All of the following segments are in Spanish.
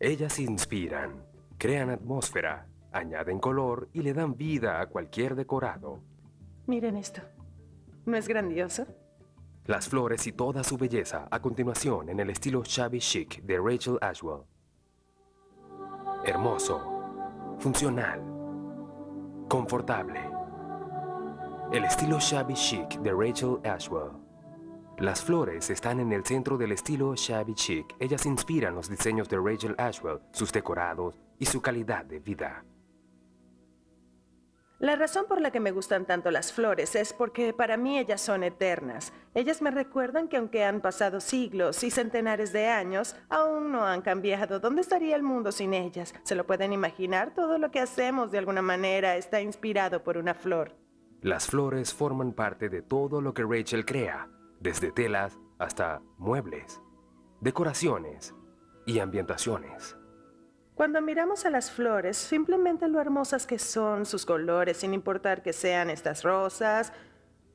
Ellas inspiran, crean atmósfera, añaden color y le dan vida a cualquier decorado. Miren esto. ¿No es grandioso? Las flores y toda su belleza a continuación en el estilo shabby chic de Rachel Ashwell. Hermoso, funcional, confortable. El estilo shabby chic de Rachel Ashwell. Las flores están en el centro del estilo shabby chic. Ellas inspiran los diseños de Rachel Ashwell, sus decorados y su calidad de vida. La razón por la que me gustan tanto las flores es porque para mí ellas son eternas. Ellas me recuerdan que aunque han pasado siglos y centenares de años, aún no han cambiado. ¿Dónde estaría el mundo sin ellas? ¿Se lo pueden imaginar? Todo lo que hacemos de alguna manera está inspirado por una flor. Las flores forman parte de todo lo que Rachel crea desde telas hasta muebles, decoraciones y ambientaciones. Cuando miramos a las flores, simplemente lo hermosas que son, sus colores, sin importar que sean estas rosas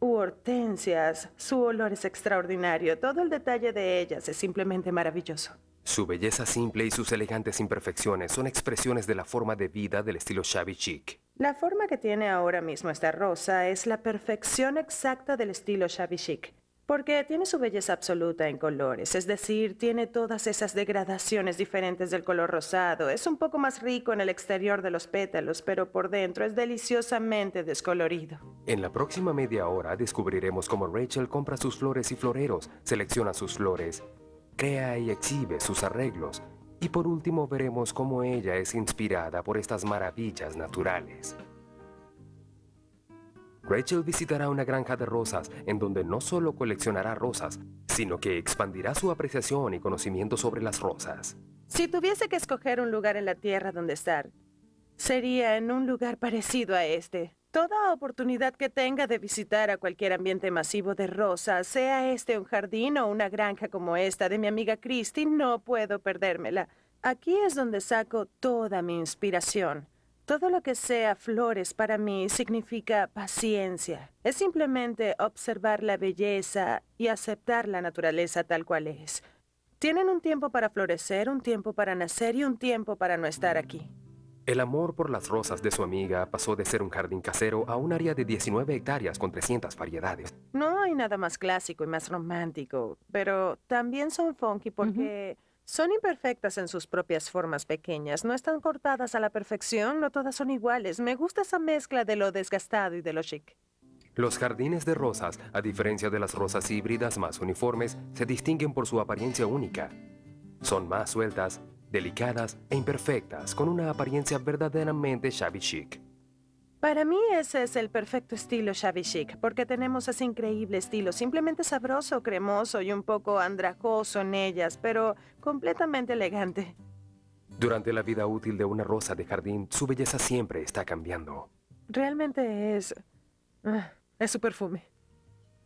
u hortensias, su olor es extraordinario, todo el detalle de ellas es simplemente maravilloso. Su belleza simple y sus elegantes imperfecciones son expresiones de la forma de vida del estilo shabby chic. La forma que tiene ahora mismo esta rosa es la perfección exacta del estilo shabby chic. Porque tiene su belleza absoluta en colores, es decir, tiene todas esas degradaciones diferentes del color rosado. Es un poco más rico en el exterior de los pétalos, pero por dentro es deliciosamente descolorido. En la próxima media hora descubriremos cómo Rachel compra sus flores y floreros, selecciona sus flores, crea y exhibe sus arreglos. Y por último veremos cómo ella es inspirada por estas maravillas naturales. Rachel visitará una granja de rosas en donde no solo coleccionará rosas, sino que expandirá su apreciación y conocimiento sobre las rosas. Si tuviese que escoger un lugar en la Tierra donde estar, sería en un lugar parecido a este. Toda oportunidad que tenga de visitar a cualquier ambiente masivo de rosas, sea este un jardín o una granja como esta de mi amiga Christie, no puedo perdérmela. Aquí es donde saco toda mi inspiración. Todo lo que sea flores para mí significa paciencia. Es simplemente observar la belleza y aceptar la naturaleza tal cual es. Tienen un tiempo para florecer, un tiempo para nacer y un tiempo para no estar aquí. El amor por las rosas de su amiga pasó de ser un jardín casero a un área de 19 hectáreas con 300 variedades. No hay nada más clásico y más romántico, pero también son funky porque... Son imperfectas en sus propias formas pequeñas, no están cortadas a la perfección, no todas son iguales. Me gusta esa mezcla de lo desgastado y de lo chic. Los jardines de rosas, a diferencia de las rosas híbridas más uniformes, se distinguen por su apariencia única. Son más sueltas, delicadas e imperfectas, con una apariencia verdaderamente shabby chic. Para mí ese es el perfecto estilo shabby chic, porque tenemos ese increíble estilo, simplemente sabroso, cremoso y un poco andrajoso en ellas, pero completamente elegante. Durante la vida útil de una rosa de jardín, su belleza siempre está cambiando. Realmente es... Ah, es su perfume.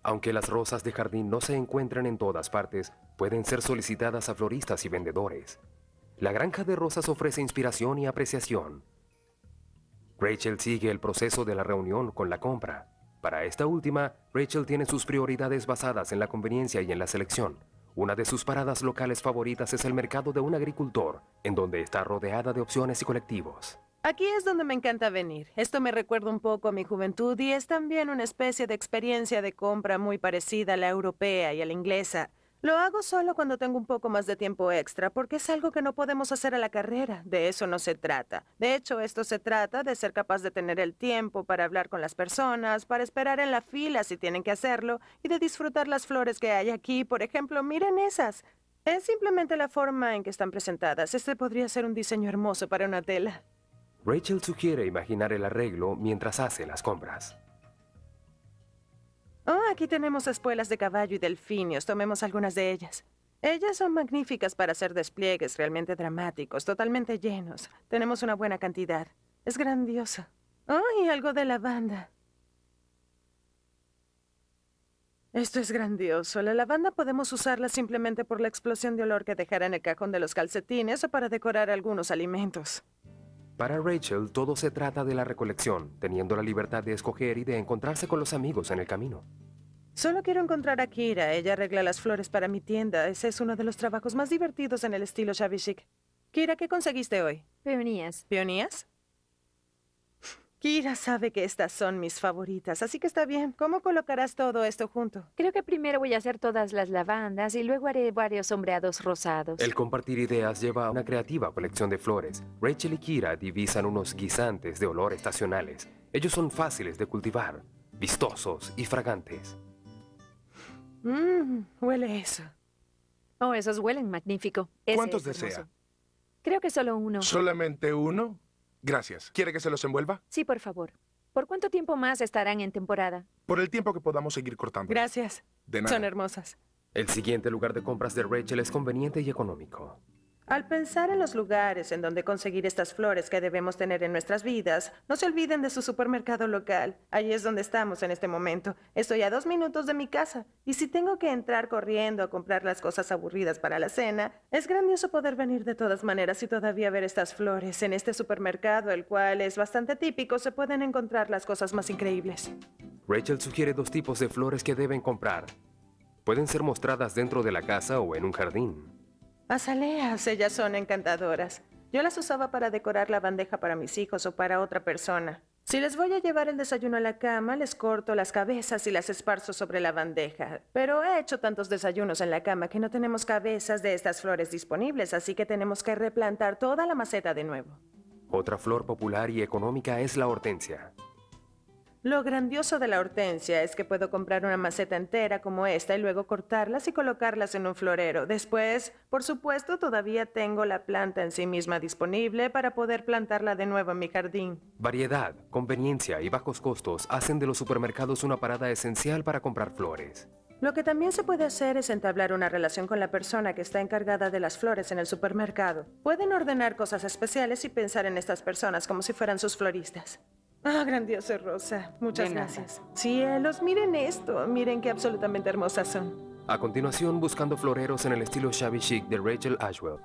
Aunque las rosas de jardín no se encuentran en todas partes, pueden ser solicitadas a floristas y vendedores. La granja de rosas ofrece inspiración y apreciación, Rachel sigue el proceso de la reunión con la compra. Para esta última, Rachel tiene sus prioridades basadas en la conveniencia y en la selección. Una de sus paradas locales favoritas es el mercado de un agricultor, en donde está rodeada de opciones y colectivos. Aquí es donde me encanta venir. Esto me recuerda un poco a mi juventud y es también una especie de experiencia de compra muy parecida a la europea y a la inglesa. Lo hago solo cuando tengo un poco más de tiempo extra, porque es algo que no podemos hacer a la carrera. De eso no se trata. De hecho, esto se trata de ser capaz de tener el tiempo para hablar con las personas, para esperar en la fila si tienen que hacerlo, y de disfrutar las flores que hay aquí. Por ejemplo, miren esas. Es simplemente la forma en que están presentadas. Este podría ser un diseño hermoso para una tela. Rachel sugiere imaginar el arreglo mientras hace las compras. Oh, aquí tenemos espuelas de caballo y delfinios. Tomemos algunas de ellas. Ellas son magníficas para hacer despliegues realmente dramáticos, totalmente llenos. Tenemos una buena cantidad. Es grandioso. Oh, y algo de lavanda. Esto es grandioso. La lavanda podemos usarla simplemente por la explosión de olor que dejará en el cajón de los calcetines o para decorar algunos alimentos. Para Rachel, todo se trata de la recolección, teniendo la libertad de escoger y de encontrarse con los amigos en el camino. Solo quiero encontrar a Kira. Ella arregla las flores para mi tienda. Ese es uno de los trabajos más divertidos en el estilo shabby chic. Kira, ¿qué conseguiste hoy? Peonías. ¿Peonías? Kira sabe que estas son mis favoritas, así que está bien. ¿Cómo colocarás todo esto junto? Creo que primero voy a hacer todas las lavandas y luego haré varios sombreados rosados. El compartir ideas lleva a una creativa colección de flores. Rachel y Kira divisan unos guisantes de olor estacionales. Ellos son fáciles de cultivar, vistosos y fragantes. Mmm, huele eso. Oh, esos huelen magnífico. ¿Cuántos desea? Creo que solo uno. ¿Solamente uno? Gracias. ¿Quiere que se los envuelva? Sí, por favor. ¿Por cuánto tiempo más estarán en temporada? Por el tiempo que podamos seguir cortando. Gracias. De nada. Son hermosas. El siguiente lugar de compras de Rachel es conveniente y económico. Al pensar en los lugares en donde conseguir estas flores que debemos tener en nuestras vidas, no se olviden de su supermercado local. Allí es donde estamos en este momento. Estoy a dos minutos de mi casa y si tengo que entrar corriendo a comprar las cosas aburridas para la cena, es grandioso poder venir de todas maneras y todavía ver estas flores. En este supermercado, el cual es bastante típico, se pueden encontrar las cosas más increíbles. Rachel sugiere dos tipos de flores que deben comprar. Pueden ser mostradas dentro de la casa o en un jardín. Azaleas, ellas son encantadoras. Yo las usaba para decorar la bandeja para mis hijos o para otra persona. Si les voy a llevar el desayuno a la cama, les corto las cabezas y las esparzo sobre la bandeja. Pero he hecho tantos desayunos en la cama que no tenemos cabezas de estas flores disponibles, así que tenemos que replantar toda la maceta de nuevo. Otra flor popular y económica es la hortensia. Lo grandioso de la hortensia es que puedo comprar una maceta entera como esta y luego cortarlas y colocarlas en un florero. Después, por supuesto, todavía tengo la planta en sí misma disponible para poder plantarla de nuevo en mi jardín. Variedad, conveniencia y bajos costos hacen de los supermercados una parada esencial para comprar flores. Lo que también se puede hacer es entablar una relación con la persona que está encargada de las flores en el supermercado. Pueden ordenar cosas especiales y pensar en estas personas como si fueran sus floristas. Ah, grandiosa Rosa. Muchas gracias. gracias. Cielos, miren esto. Miren qué absolutamente hermosas son. A continuación, buscando floreros en el estilo shabby chic de Rachel Ashwell.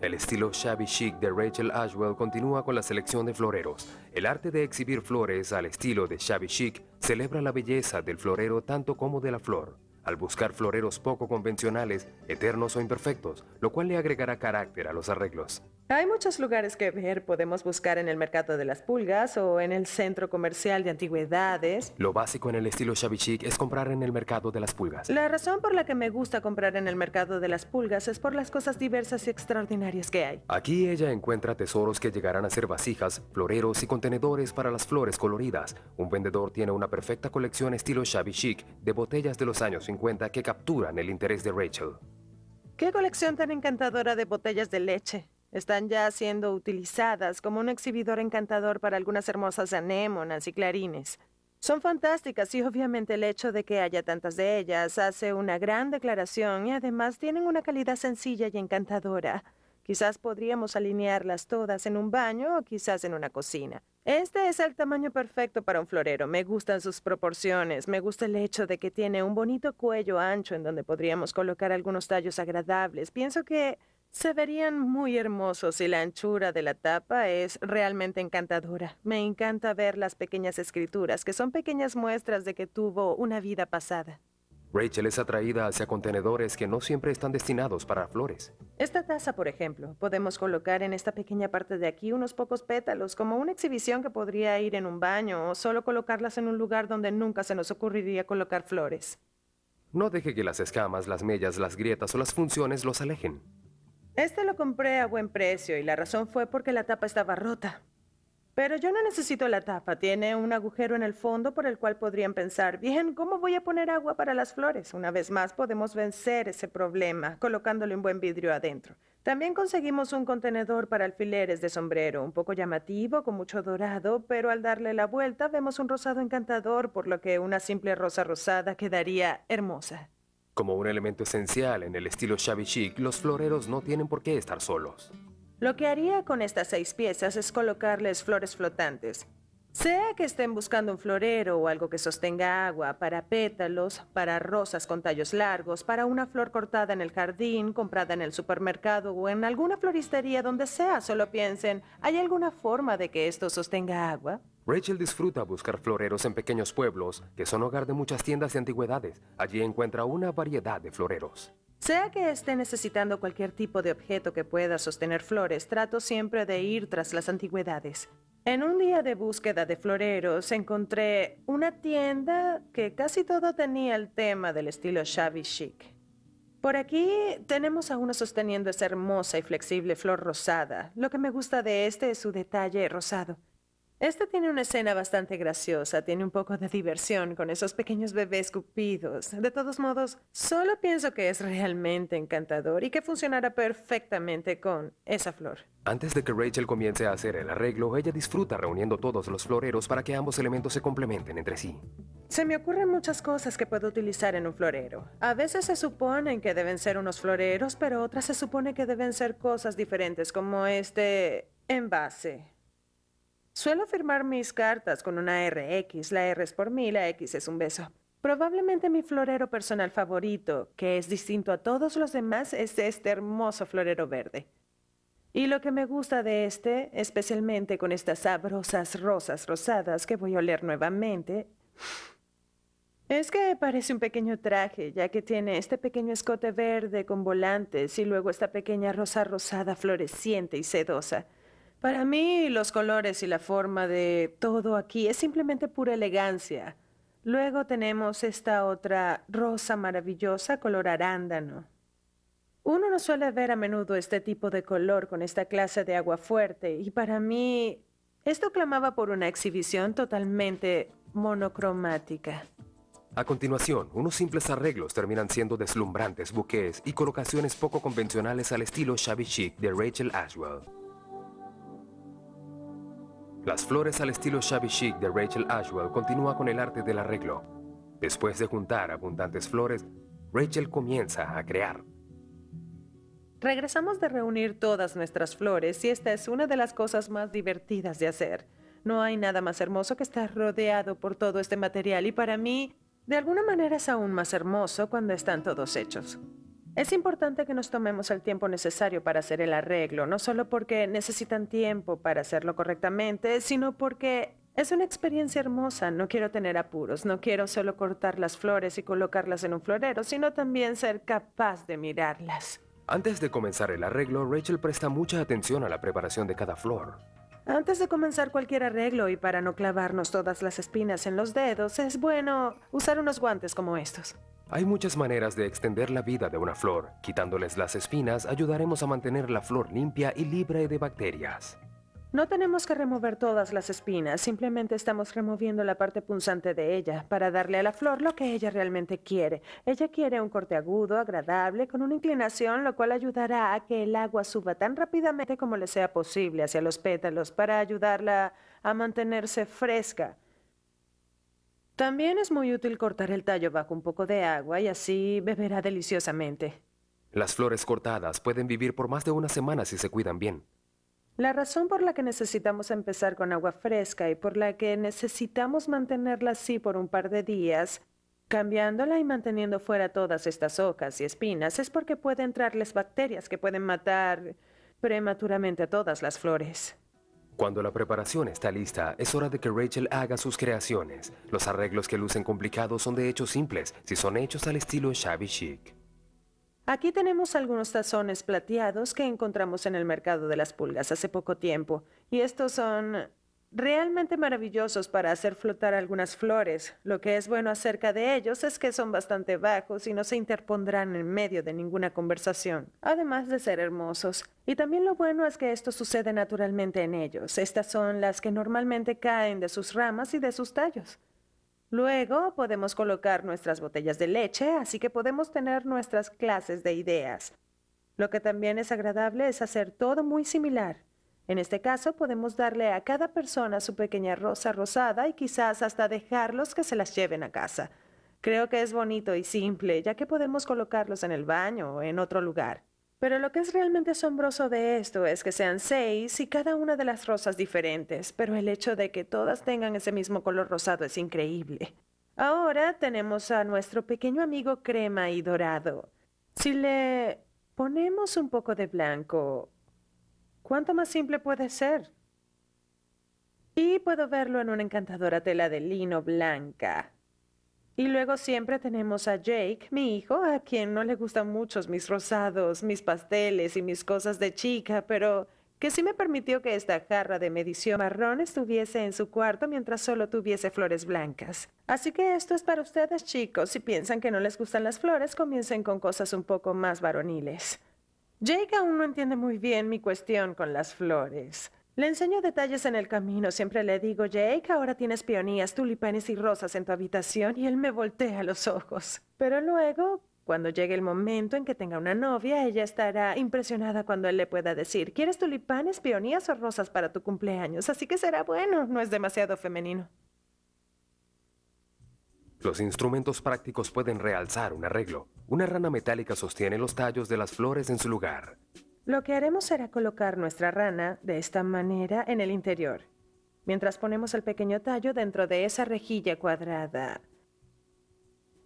El estilo shabby chic de Rachel Ashwell continúa con la selección de floreros. El arte de exhibir flores al estilo de shabby chic celebra la belleza del florero tanto como de la flor, al buscar floreros poco convencionales, eternos o imperfectos, lo cual le agregará carácter a los arreglos. Hay muchos lugares que ver. Podemos buscar en el mercado de las pulgas o en el centro comercial de antigüedades. Lo básico en el estilo shabby chic es comprar en el mercado de las pulgas. La razón por la que me gusta comprar en el mercado de las pulgas es por las cosas diversas y extraordinarias que hay. Aquí ella encuentra tesoros que llegarán a ser vasijas, floreros y contenedores para las flores coloridas. Un vendedor tiene una perfecta colección estilo shabby chic de botellas de los años 50 que capturan el interés de Rachel. ¡Qué colección tan encantadora de botellas de leche! están ya siendo utilizadas como un exhibidor encantador para algunas hermosas anémonas y clarines. Son fantásticas y obviamente el hecho de que haya tantas de ellas hace una gran declaración y además tienen una calidad sencilla y encantadora. Quizás podríamos alinearlas todas en un baño o quizás en una cocina. Este es el tamaño perfecto para un florero. Me gustan sus proporciones, me gusta el hecho de que tiene un bonito cuello ancho en donde podríamos colocar algunos tallos agradables. Pienso que se verían muy hermosos y la anchura de la tapa es realmente encantadora. Me encanta ver las pequeñas escrituras, que son pequeñas muestras de que tuvo una vida pasada. Rachel es atraída hacia contenedores que no siempre están destinados para flores. Esta taza, por ejemplo, podemos colocar en esta pequeña parte de aquí unos pocos pétalos, como una exhibición que podría ir en un baño o solo colocarlas en un lugar donde nunca se nos ocurriría colocar flores. No deje que las escamas, las mellas, las grietas o las funciones los alejen. Este lo compré a buen precio y la razón fue porque la tapa estaba rota. Pero yo no necesito la tapa, tiene un agujero en el fondo por el cual podrían pensar, bien, ¿cómo voy a poner agua para las flores? Una vez más podemos vencer ese problema colocándole un buen vidrio adentro. También conseguimos un contenedor para alfileres de sombrero, un poco llamativo, con mucho dorado, pero al darle la vuelta vemos un rosado encantador, por lo que una simple rosa rosada quedaría hermosa. Como un elemento esencial en el estilo shabby chic, los floreros no tienen por qué estar solos. Lo que haría con estas seis piezas es colocarles flores flotantes. Sea que estén buscando un florero o algo que sostenga agua, para pétalos, para rosas con tallos largos, para una flor cortada en el jardín, comprada en el supermercado o en alguna floristería donde sea, solo piensen, ¿hay alguna forma de que esto sostenga agua? Rachel disfruta buscar floreros en pequeños pueblos que son hogar de muchas tiendas de antigüedades. Allí encuentra una variedad de floreros. Sea que esté necesitando cualquier tipo de objeto que pueda sostener flores, trato siempre de ir tras las antigüedades. En un día de búsqueda de floreros encontré una tienda que casi todo tenía el tema del estilo shabby chic. Por aquí tenemos a uno sosteniendo esa hermosa y flexible flor rosada. Lo que me gusta de este es su detalle rosado. Esta tiene una escena bastante graciosa, tiene un poco de diversión con esos pequeños bebés cupidos. De todos modos, solo pienso que es realmente encantador y que funcionará perfectamente con esa flor. Antes de que Rachel comience a hacer el arreglo, ella disfruta reuniendo todos los floreros para que ambos elementos se complementen entre sí. Se me ocurren muchas cosas que puedo utilizar en un florero. A veces se suponen que deben ser unos floreros, pero otras se supone que deben ser cosas diferentes, como este envase. Suelo firmar mis cartas con una RX. La R es por mí, la X es un beso. Probablemente mi florero personal favorito, que es distinto a todos los demás, es este hermoso florero verde. Y lo que me gusta de este, especialmente con estas sabrosas rosas rosadas que voy a oler nuevamente, es que parece un pequeño traje, ya que tiene este pequeño escote verde con volantes y luego esta pequeña rosa rosada floreciente y sedosa. Para mí, los colores y la forma de todo aquí es simplemente pura elegancia. Luego tenemos esta otra rosa maravillosa color arándano. Uno no suele ver a menudo este tipo de color con esta clase de agua fuerte y para mí esto clamaba por una exhibición totalmente monocromática. A continuación, unos simples arreglos terminan siendo deslumbrantes buques y colocaciones poco convencionales al estilo shabby chic de Rachel Ashwell. Las flores al estilo shabby chic de Rachel Ashwell continúa con el arte del arreglo. Después de juntar abundantes flores, Rachel comienza a crear. Regresamos de reunir todas nuestras flores y esta es una de las cosas más divertidas de hacer. No hay nada más hermoso que estar rodeado por todo este material y para mí, de alguna manera es aún más hermoso cuando están todos hechos. Es importante que nos tomemos el tiempo necesario para hacer el arreglo, no solo porque necesitan tiempo para hacerlo correctamente, sino porque es una experiencia hermosa. No quiero tener apuros, no quiero solo cortar las flores y colocarlas en un florero, sino también ser capaz de mirarlas. Antes de comenzar el arreglo, Rachel presta mucha atención a la preparación de cada flor. Antes de comenzar cualquier arreglo y para no clavarnos todas las espinas en los dedos, es bueno usar unos guantes como estos. Hay muchas maneras de extender la vida de una flor. Quitándoles las espinas ayudaremos a mantener la flor limpia y libre de bacterias. No tenemos que remover todas las espinas, simplemente estamos removiendo la parte punzante de ella para darle a la flor lo que ella realmente quiere. Ella quiere un corte agudo, agradable, con una inclinación, lo cual ayudará a que el agua suba tan rápidamente como le sea posible hacia los pétalos para ayudarla a mantenerse fresca. También es muy útil cortar el tallo bajo un poco de agua y así beberá deliciosamente. Las flores cortadas pueden vivir por más de una semana si se cuidan bien. La razón por la que necesitamos empezar con agua fresca y por la que necesitamos mantenerla así por un par de días, cambiándola y manteniendo fuera todas estas hojas y espinas, es porque puede entrarles bacterias que pueden matar prematuramente a todas las flores. Cuando la preparación está lista, es hora de que Rachel haga sus creaciones. Los arreglos que lucen complicados son de hecho simples, si son hechos al estilo shabby chic. Aquí tenemos algunos tazones plateados que encontramos en el mercado de las pulgas hace poco tiempo, y estos son realmente maravillosos para hacer flotar algunas flores. Lo que es bueno acerca de ellos es que son bastante bajos y no se interpondrán en medio de ninguna conversación, además de ser hermosos. Y también lo bueno es que esto sucede naturalmente en ellos. Estas son las que normalmente caen de sus ramas y de sus tallos. Luego podemos colocar nuestras botellas de leche, así que podemos tener nuestras clases de ideas. Lo que también es agradable es hacer todo muy similar. En este caso, podemos darle a cada persona su pequeña rosa rosada y quizás hasta dejarlos que se las lleven a casa. Creo que es bonito y simple, ya que podemos colocarlos en el baño o en otro lugar. Pero lo que es realmente asombroso de esto es que sean seis y cada una de las rosas diferentes, pero el hecho de que todas tengan ese mismo color rosado es increíble. Ahora tenemos a nuestro pequeño amigo crema y dorado. Si le ponemos un poco de blanco ¿Cuánto más simple puede ser? Y puedo verlo en una encantadora tela de lino blanca. Y luego siempre tenemos a Jake, mi hijo, a quien no le gustan mucho mis rosados, mis pasteles y mis cosas de chica, pero que sí me permitió que esta jarra de medición marrón estuviese en su cuarto mientras solo tuviese flores blancas. Así que esto es para ustedes chicos, si piensan que no les gustan las flores, comiencen con cosas un poco más varoniles. Jake aún no entiende muy bien mi cuestión con las flores. Le enseño detalles en el camino. Siempre le digo, Jake, ahora tienes peonías, tulipanes y rosas en tu habitación y él me voltea los ojos. Pero luego, cuando llegue el momento en que tenga una novia, ella estará impresionada cuando él le pueda decir, ¿quieres tulipanes, peonías o rosas para tu cumpleaños? Así que será bueno, no es demasiado femenino. Los instrumentos prácticos pueden realzar un arreglo. Una rana metálica sostiene los tallos de las flores en su lugar. Lo que haremos será colocar nuestra rana de esta manera en el interior, mientras ponemos el pequeño tallo dentro de esa rejilla cuadrada.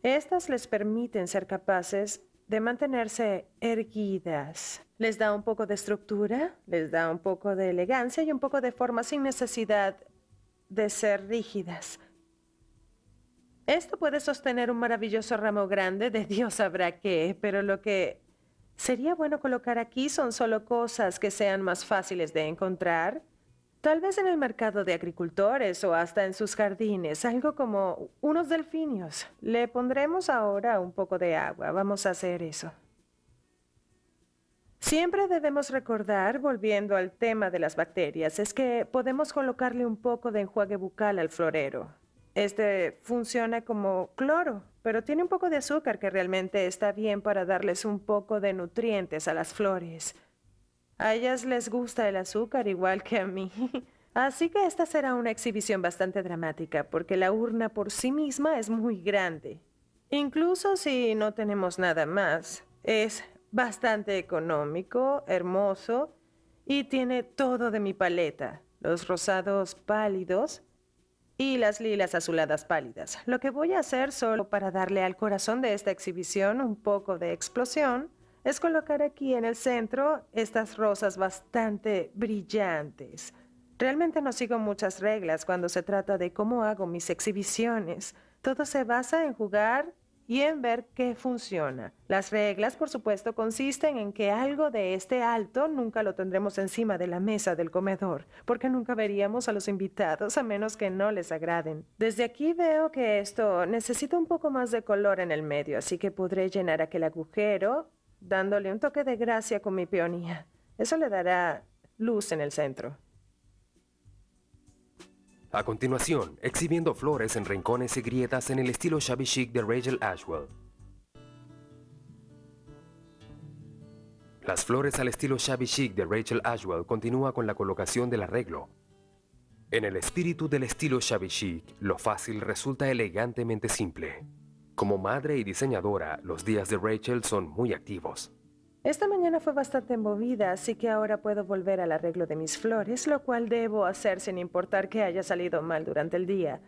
Estas les permiten ser capaces de mantenerse erguidas. Les da un poco de estructura, les da un poco de elegancia y un poco de forma sin necesidad de ser rígidas. Esto puede sostener un maravilloso ramo grande de Dios sabrá qué, pero lo que sería bueno colocar aquí son solo cosas que sean más fáciles de encontrar. Tal vez en el mercado de agricultores o hasta en sus jardines, algo como unos delfinios. Le pondremos ahora un poco de agua. Vamos a hacer eso. Siempre debemos recordar, volviendo al tema de las bacterias, es que podemos colocarle un poco de enjuague bucal al florero. Este funciona como cloro, pero tiene un poco de azúcar que realmente está bien para darles un poco de nutrientes a las flores. A ellas les gusta el azúcar igual que a mí. Así que esta será una exhibición bastante dramática, porque la urna por sí misma es muy grande. Incluso si no tenemos nada más, es bastante económico, hermoso y tiene todo de mi paleta. Los rosados pálidos, y las lilas azuladas pálidas. Lo que voy a hacer solo para darle al corazón de esta exhibición un poco de explosión es colocar aquí en el centro estas rosas bastante brillantes. Realmente no sigo muchas reglas cuando se trata de cómo hago mis exhibiciones. Todo se basa en jugar y en ver qué funciona. Las reglas, por supuesto, consisten en que algo de este alto nunca lo tendremos encima de la mesa del comedor, porque nunca veríamos a los invitados a menos que no les agraden. Desde aquí veo que esto necesita un poco más de color en el medio, así que podré llenar aquel agujero dándole un toque de gracia con mi peonía. Eso le dará luz en el centro. A continuación, exhibiendo flores en rincones y grietas en el estilo shabby chic de Rachel Ashwell. Las flores al estilo shabby chic de Rachel Ashwell continúa con la colocación del arreglo. En el espíritu del estilo shabby chic, lo fácil resulta elegantemente simple. Como madre y diseñadora, los días de Rachel son muy activos. Esta mañana fue bastante movida, así que ahora puedo volver al arreglo de mis flores, lo cual debo hacer sin importar que haya salido mal durante el día.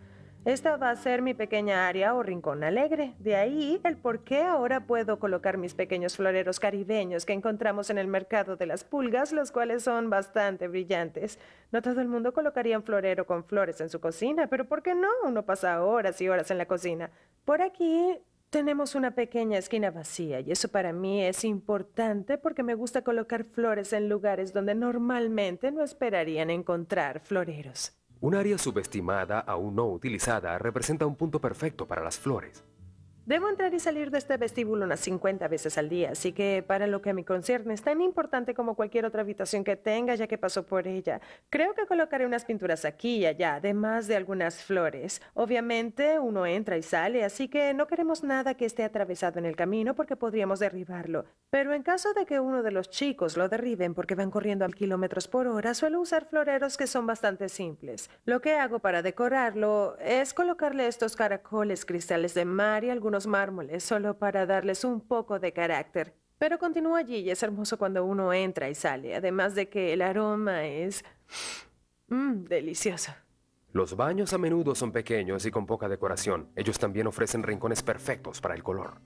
Esta va a ser mi pequeña área o rincón alegre. De ahí el por qué ahora puedo colocar mis pequeños floreros caribeños que encontramos en el mercado de las pulgas, los cuales son bastante brillantes. No todo el mundo colocaría un florero con flores en su cocina, pero ¿por qué no? Uno pasa horas y horas en la cocina. Por aquí tenemos una pequeña esquina vacía y eso para mí es importante porque me gusta colocar flores en lugares donde normalmente no esperarían encontrar floreros. Un área subestimada, aún no utilizada, representa un punto perfecto para las flores. Debo entrar y salir de este vestíbulo unas 50 veces al día, así que para lo que a mí concierne es tan importante como cualquier otra habitación que tenga ya que paso por ella. Creo que colocaré unas pinturas aquí y allá, además de algunas flores. Obviamente uno entra y sale, así que no queremos nada que esté atravesado en el camino porque podríamos derribarlo. Pero en caso de que uno de los chicos lo derriben porque van corriendo a kilómetros por hora, suelo usar floreros que son bastante simples. Lo que hago para decorarlo es colocarle estos caracoles, cristales de mar y algunos mármoles solo para darles un poco de carácter. Pero continúa allí y es hermoso cuando uno entra y sale, además de que el aroma es... Mm, delicioso. Los baños a menudo son pequeños y con poca decoración. Ellos también ofrecen rincones perfectos para el color.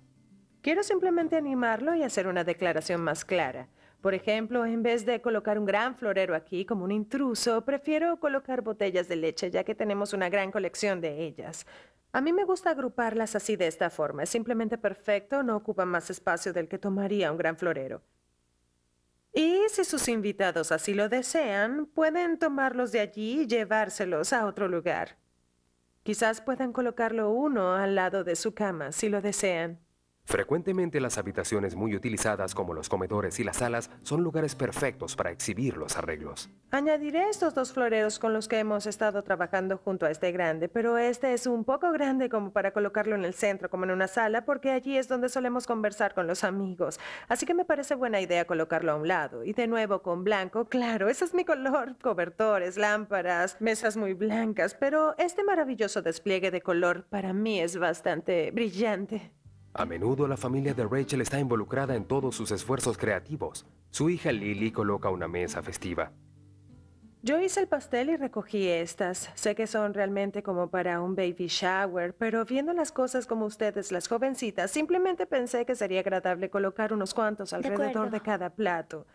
Quiero simplemente animarlo y hacer una declaración más clara. Por ejemplo, en vez de colocar un gran florero aquí como un intruso, prefiero colocar botellas de leche ya que tenemos una gran colección de ellas. A mí me gusta agruparlas así de esta forma. Es simplemente perfecto, no ocupa más espacio del que tomaría un gran florero. Y si sus invitados así lo desean, pueden tomarlos de allí y llevárselos a otro lugar. Quizás puedan colocarlo uno al lado de su cama si lo desean. Frecuentemente las habitaciones muy utilizadas como los comedores y las salas son lugares perfectos para exhibir los arreglos. Añadiré estos dos floreros con los que hemos estado trabajando junto a este grande, pero este es un poco grande como para colocarlo en el centro, como en una sala, porque allí es donde solemos conversar con los amigos. Así que me parece buena idea colocarlo a un lado. Y de nuevo con blanco, claro, ese es mi color, cobertores, lámparas, mesas muy blancas, pero este maravilloso despliegue de color para mí es bastante brillante. A menudo la familia de Rachel está involucrada en todos sus esfuerzos creativos. Su hija Lily coloca una mesa festiva. Yo hice el pastel y recogí estas. Sé que son realmente como para un baby shower, pero viendo las cosas como ustedes, las jovencitas, simplemente pensé que sería agradable colocar unos cuantos alrededor de, cada plato.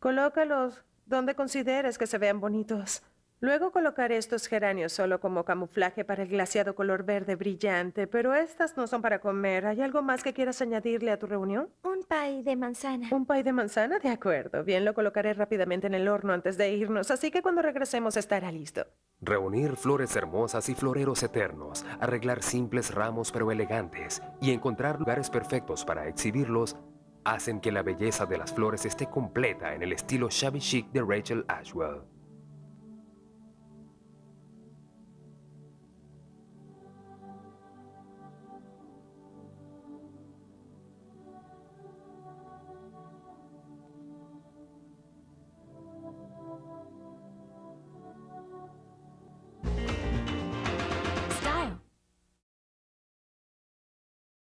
Colócalos donde consideres que se vean bonitos. Luego colocaré estos geranios solo como camuflaje para el glaciado color verde brillante, pero estas no son para comer. ¿Hay algo más que quieras añadirle a tu reunión? Un pay de manzana. ¿Un pay de manzana? De acuerdo. Bien, lo colocaré rápidamente en el horno antes de irnos, así que cuando regresemos estará listo. Reunir flores hermosas y floreros eternos, arreglar simples ramos pero elegantes y encontrar lugares perfectos para exhibirlos hacen que la belleza de las flores esté completa en el estilo shabby chic de Rachel Ashwell.